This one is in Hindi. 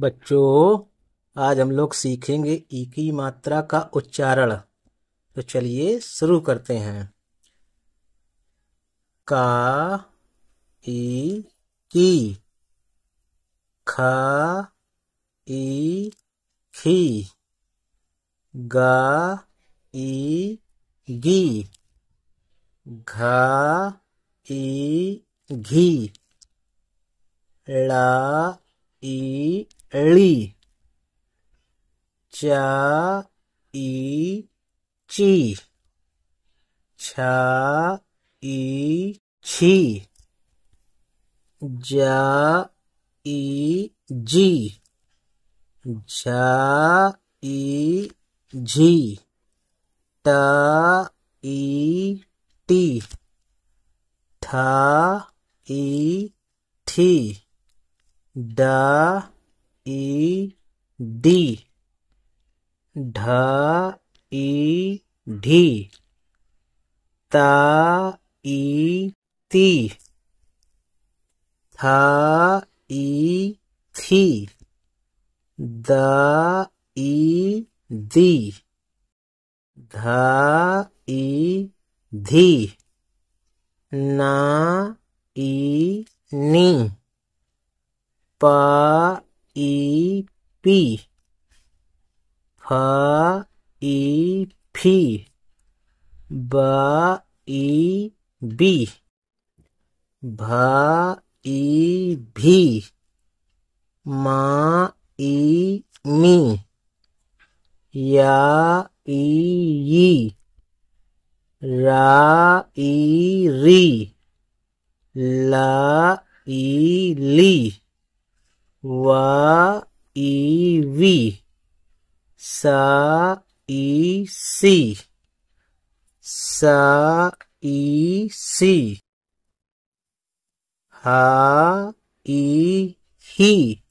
बच्चों आज हम लोग सीखेंगे ई की मात्रा का उच्चारण तो चलिए शुरू करते हैं का ई की खा ई खी गा ई गी घा ई घी ला ई li cha i chi cha i chi ja i ji ja i ji ta i ti Ta i ti. da ई डी ढ ई ढी त ई ती थ ई थी द ई दी ध ई धी न ई नी प ई पी फ ई फी ब ई बी भ ई भी म ई मी या ई यी रा ई री ला ई ली wa e v sa e c sa e c ha e he